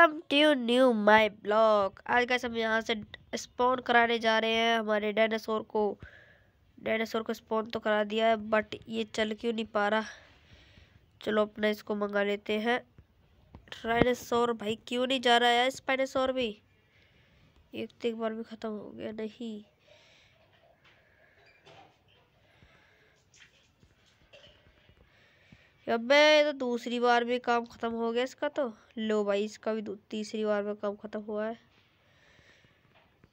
welcome to new my blog आज कैसे हम यहाँ से स्पॉन कराने जा रहे हैं हमारे डायनासोर को डायनासोर को स्पॉन तो करा दिया है बट ये चल क्यों नहीं पा रहा चलो अपना इसको मंगा लेते हैं डायनासोर भाई क्यों नहीं जा रहा है स्पाइनासोर भी एक तो एक बार भी ख़त्म हो गया नहीं अब मैं तो दूसरी बार में काम ख़त्म हो गया इसका तो लो भाई इसका भी तीसरी बार में काम ख़त्म हुआ है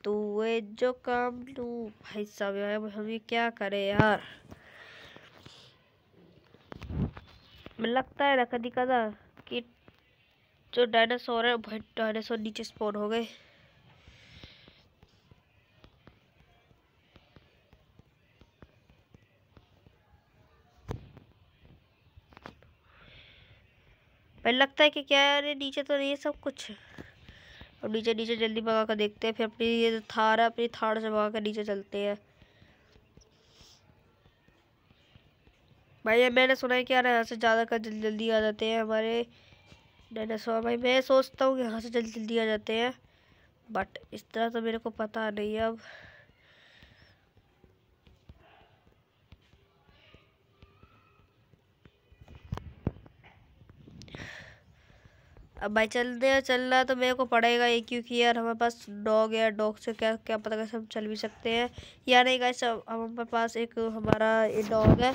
तो वे जो काम लूँ भाई साहब यार ये क्या करें यार लगता है ना कभी कदा कि जो डायनासोर है भाई डायनासोर नीचे स्पॉन हो गए पहले लगता है कि क्या है अरे नीचे तो नहीं है सब कुछ और नीचे नीचे जल्दी भगा कर देखते हैं फिर अपनी ये थार है अपनी थार से भगा कर नीचे चलते हैं भाई ये मैंने सुना है कि यार यहाँ से ज़्यादा कर जल्दी जल्दी आ जाते हैं हमारे डायनासोर भाई मैं सोचता हूँ कि यहाँ से जल्दी जल्दी आ जाते हैं बट इस तरह तो मेरे को पता नहीं है अब अब भाई चलते चल रहा है तो मेरे को पड़ेगा ये क्योंकि यार हमारे पास डॉग है डॉग से क्या क्या पता कैसे हम चल भी सकते हैं या नहीं गाइस हमारे पास एक हमारा ये डॉग है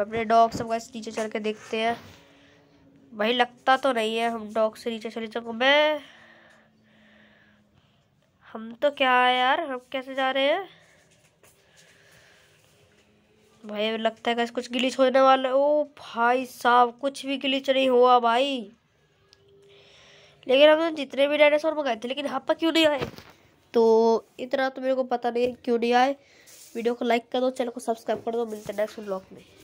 अपने डॉग सब गाइस नीचे चल के देखते हैं भाई लगता तो नहीं है हम डॉग से नीचे चले जाऊँ मैं हम तो क्या है यार हम कैसे जा रहे हैं भाई लगता है कैसे कुछ गिलीच होने वाला है ओ भाई साहब कुछ भी गिलीच नहीं हुआ भाई लेकिन हमने तो जितने भी डायनासोर मंगाए थे लेकिन पर क्यों नहीं आए तो इतना तो मेरे को पता नहीं क्यों नहीं आए वीडियो को लाइक कर दो चैनल को सब्सक्राइब कर दो मिलते हैं नेक्स्ट ब्लॉग में